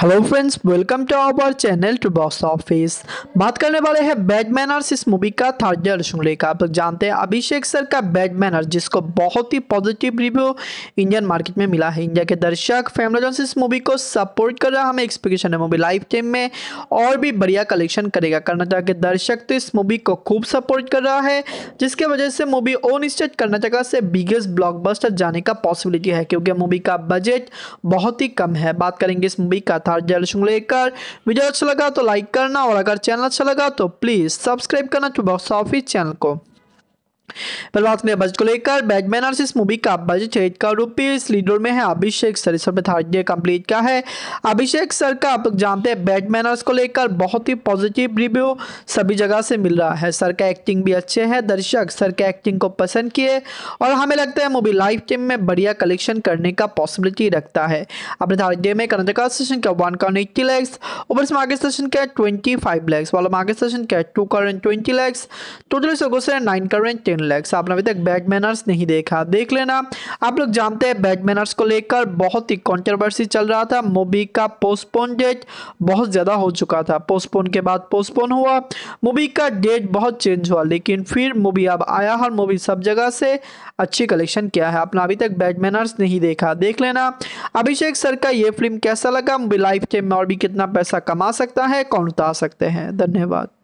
hello friends welcome to our channel to box office बात करने वाले हैं बैडमैनर्स इस मूवी का थर्ड डे रसुमले का आप जानते हैं अभिषेक सर का बैटमैनर जिसको बहुत ही पॉजिटिव रिव्यू इंडियन मार्केट में मिला है इंडिया के दर्शक फैमिली इस मूवी को सपोर्ट कर रहा हमें एक्सपेक्टेशन है मूवी लाइफ टाइम में और भी बढ़िया कलेक्शन करेगा कर्नाटक के दर्शक तो इस मूवी को खूब सपोर्ट कर रहा है जिसके वजह से मूवी ओन स्टेट कर्नाटका से बिगेस्ट ब्लॉक जाने का पॉसिबिलिटी है क्योंकि मूवी का बजट बहुत ही कम है बात करेंगे इस मूवी का था रिजल्ट लेकर वीडियो अच्छा लगा तो लाइक करना और अगर चैनल अच्छा लगा तो प्लीज़ सब्सक्राइब करना टू बॉक्स ऑफिस चैनल को पर बात करें बजट को लेकर बैटमैन और इस मूवी का बजट छह का रुपीज लीड रोल में है अभिषेक सर इस पर थर्ड डे कंप्लीट का है अभिषेक सर का आप जानते हैं बैटमैन और को लेकर बहुत ही पॉजिटिव रिव्यू सभी जगह से मिल रहा है सर का एक्टिंग भी अच्छे हैं दर्शक सर के एक्टिंग को पसंद किए और हमें लगता है मूवी लाइफ टाइम में बढ़िया कलेक्शन करने का पॉसिबिलिटी रखता है अपने थर्ड डे में कर्नाटका सेशन का one crore eighty lakhs over market session का ट्वेंटी फाइव लैक्स वाला मार्केट सेशन का two crore twenty lakhs total nine crore ten ten lakhs आपने अभी तक बैक मैनर्स नहीं देखा देख लेना आप लोग जानते हैं बैक मैनर्स को लेकर बहुत ही कॉन्ट्रोवर्सी चल रहा था मूवी का पोस्टपोन डेट बहुत ज़्यादा हो चुका था पोस्टपोन के बाद पोस्टपोन हुआ मूवी का डेट बहुत चेंज हुआ लेकिन फिर मूवी अब आया हर मूवी सब जगह से अच्छी कलेक्शन किया है आपने अभी तक बैट मैनर्स नहीं देखा देख लेना अभिषेक सर का ये फिल्म कैसा लगा मूवी लाइफ टाइम में और भी कितना पैसा कमा सकता है कौन उतार सकते हैं धन्यवाद